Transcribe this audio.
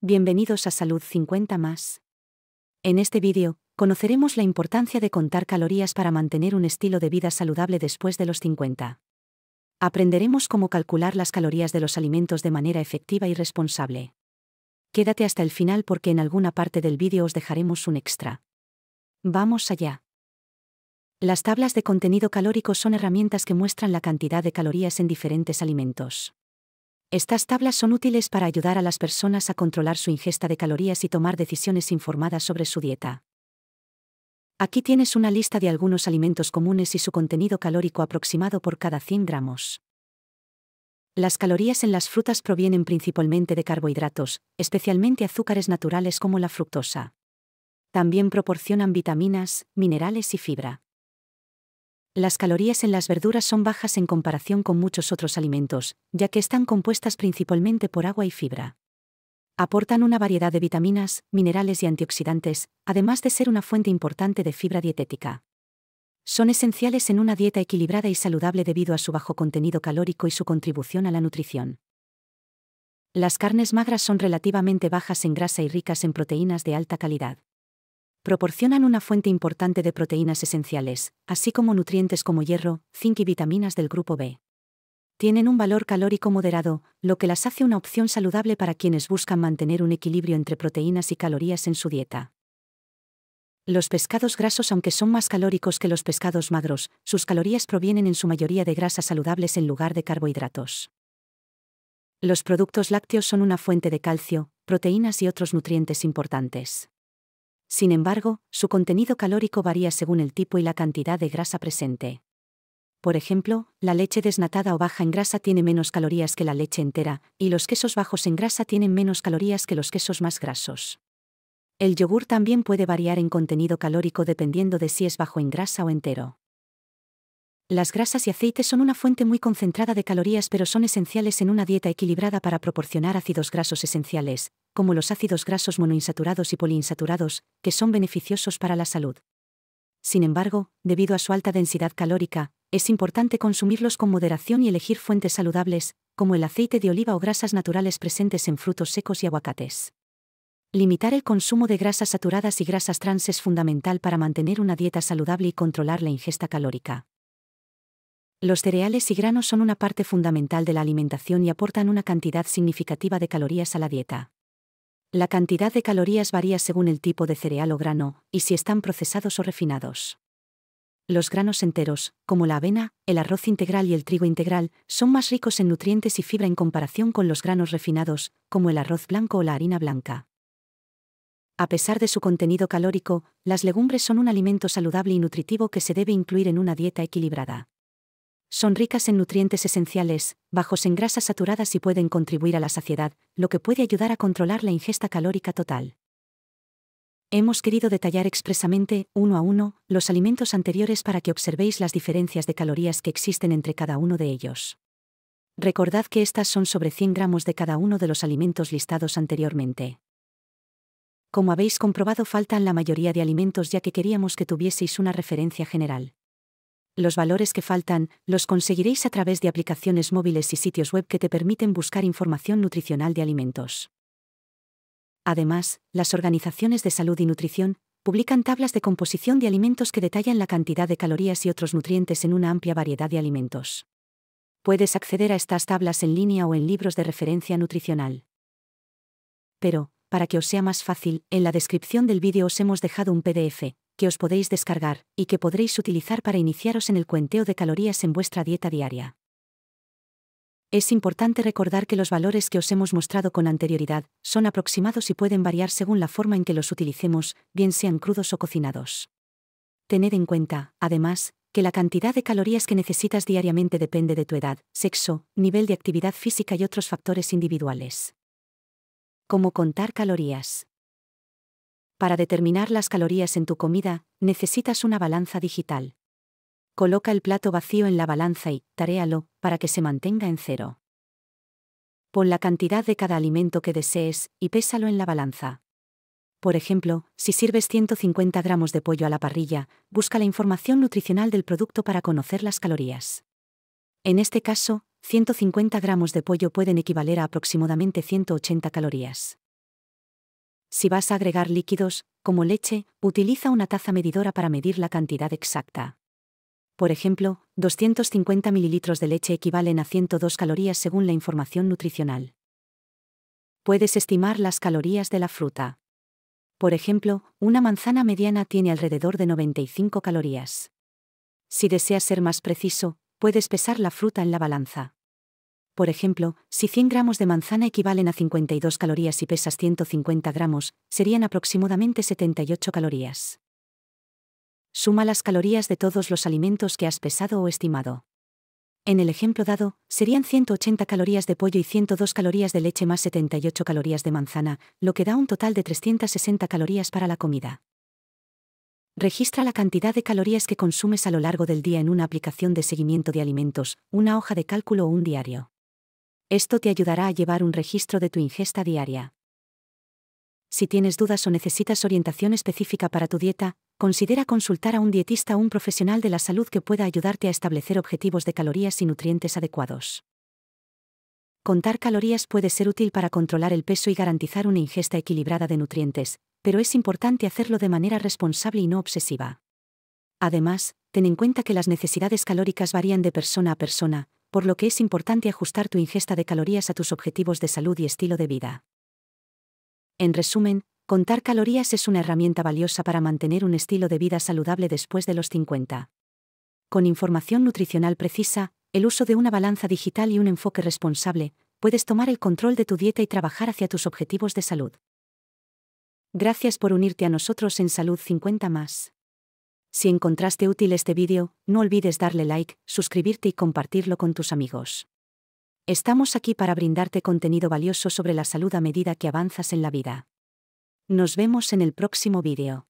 Bienvenidos a Salud 50 más. En este vídeo, conoceremos la importancia de contar calorías para mantener un estilo de vida saludable después de los 50. Aprenderemos cómo calcular las calorías de los alimentos de manera efectiva y responsable. Quédate hasta el final porque en alguna parte del vídeo os dejaremos un extra. Vamos allá. Las tablas de contenido calórico son herramientas que muestran la cantidad de calorías en diferentes alimentos. Estas tablas son útiles para ayudar a las personas a controlar su ingesta de calorías y tomar decisiones informadas sobre su dieta. Aquí tienes una lista de algunos alimentos comunes y su contenido calórico aproximado por cada 100 gramos. Las calorías en las frutas provienen principalmente de carbohidratos, especialmente azúcares naturales como la fructosa. También proporcionan vitaminas, minerales y fibra. Las calorías en las verduras son bajas en comparación con muchos otros alimentos, ya que están compuestas principalmente por agua y fibra. Aportan una variedad de vitaminas, minerales y antioxidantes, además de ser una fuente importante de fibra dietética. Son esenciales en una dieta equilibrada y saludable debido a su bajo contenido calórico y su contribución a la nutrición. Las carnes magras son relativamente bajas en grasa y ricas en proteínas de alta calidad proporcionan una fuente importante de proteínas esenciales, así como nutrientes como hierro, zinc y vitaminas del grupo B. Tienen un valor calórico moderado, lo que las hace una opción saludable para quienes buscan mantener un equilibrio entre proteínas y calorías en su dieta. Los pescados grasos, aunque son más calóricos que los pescados magros, sus calorías provienen en su mayoría de grasas saludables en lugar de carbohidratos. Los productos lácteos son una fuente de calcio, proteínas y otros nutrientes importantes. Sin embargo, su contenido calórico varía según el tipo y la cantidad de grasa presente. Por ejemplo, la leche desnatada o baja en grasa tiene menos calorías que la leche entera, y los quesos bajos en grasa tienen menos calorías que los quesos más grasos. El yogur también puede variar en contenido calórico dependiendo de si es bajo en grasa o entero. Las grasas y aceites son una fuente muy concentrada de calorías pero son esenciales en una dieta equilibrada para proporcionar ácidos grasos esenciales, como los ácidos grasos monoinsaturados y poliinsaturados, que son beneficiosos para la salud. Sin embargo, debido a su alta densidad calórica, es importante consumirlos con moderación y elegir fuentes saludables, como el aceite de oliva o grasas naturales presentes en frutos secos y aguacates. Limitar el consumo de grasas saturadas y grasas trans es fundamental para mantener una dieta saludable y controlar la ingesta calórica. Los cereales y granos son una parte fundamental de la alimentación y aportan una cantidad significativa de calorías a la dieta. La cantidad de calorías varía según el tipo de cereal o grano, y si están procesados o refinados. Los granos enteros, como la avena, el arroz integral y el trigo integral, son más ricos en nutrientes y fibra en comparación con los granos refinados, como el arroz blanco o la harina blanca. A pesar de su contenido calórico, las legumbres son un alimento saludable y nutritivo que se debe incluir en una dieta equilibrada. Son ricas en nutrientes esenciales, bajos en grasas saturadas y pueden contribuir a la saciedad, lo que puede ayudar a controlar la ingesta calórica total. Hemos querido detallar expresamente, uno a uno, los alimentos anteriores para que observéis las diferencias de calorías que existen entre cada uno de ellos. Recordad que estas son sobre 100 gramos de cada uno de los alimentos listados anteriormente. Como habéis comprobado faltan la mayoría de alimentos ya que queríamos que tuvieseis una referencia general los valores que faltan los conseguiréis a través de aplicaciones móviles y sitios web que te permiten buscar información nutricional de alimentos. Además, las organizaciones de salud y nutrición publican tablas de composición de alimentos que detallan la cantidad de calorías y otros nutrientes en una amplia variedad de alimentos. Puedes acceder a estas tablas en línea o en libros de referencia nutricional. Pero, para que os sea más fácil, en la descripción del vídeo os hemos dejado un PDF, que os podéis descargar y que podréis utilizar para iniciaros en el cuenteo de calorías en vuestra dieta diaria. Es importante recordar que los valores que os hemos mostrado con anterioridad son aproximados y pueden variar según la forma en que los utilicemos, bien sean crudos o cocinados. Tened en cuenta, además, que la cantidad de calorías que necesitas diariamente depende de tu edad, sexo, nivel de actividad física y otros factores individuales. Cómo contar calorías. Para determinar las calorías en tu comida, necesitas una balanza digital. Coloca el plato vacío en la balanza y, taréalo, para que se mantenga en cero. Pon la cantidad de cada alimento que desees y pésalo en la balanza. Por ejemplo, si sirves 150 gramos de pollo a la parrilla, busca la información nutricional del producto para conocer las calorías. En este caso, 150 gramos de pollo pueden equivaler a aproximadamente 180 calorías. Si vas a agregar líquidos, como leche, utiliza una taza medidora para medir la cantidad exacta. Por ejemplo, 250 mililitros de leche equivalen a 102 calorías según la información nutricional. Puedes estimar las calorías de la fruta. Por ejemplo, una manzana mediana tiene alrededor de 95 calorías. Si deseas ser más preciso, puedes pesar la fruta en la balanza. Por ejemplo, si 100 gramos de manzana equivalen a 52 calorías y pesas 150 gramos, serían aproximadamente 78 calorías. Suma las calorías de todos los alimentos que has pesado o estimado. En el ejemplo dado, serían 180 calorías de pollo y 102 calorías de leche más 78 calorías de manzana, lo que da un total de 360 calorías para la comida. Registra la cantidad de calorías que consumes a lo largo del día en una aplicación de seguimiento de alimentos, una hoja de cálculo o un diario. Esto te ayudará a llevar un registro de tu ingesta diaria. Si tienes dudas o necesitas orientación específica para tu dieta, considera consultar a un dietista o un profesional de la salud que pueda ayudarte a establecer objetivos de calorías y nutrientes adecuados. Contar calorías puede ser útil para controlar el peso y garantizar una ingesta equilibrada de nutrientes, pero es importante hacerlo de manera responsable y no obsesiva. Además, ten en cuenta que las necesidades calóricas varían de persona a persona, por lo que es importante ajustar tu ingesta de calorías a tus objetivos de salud y estilo de vida. En resumen, contar calorías es una herramienta valiosa para mantener un estilo de vida saludable después de los 50. Con información nutricional precisa, el uso de una balanza digital y un enfoque responsable, puedes tomar el control de tu dieta y trabajar hacia tus objetivos de salud. Gracias por unirte a nosotros en Salud 50 más. Si encontraste útil este vídeo, no olvides darle like, suscribirte y compartirlo con tus amigos. Estamos aquí para brindarte contenido valioso sobre la salud a medida que avanzas en la vida. Nos vemos en el próximo vídeo.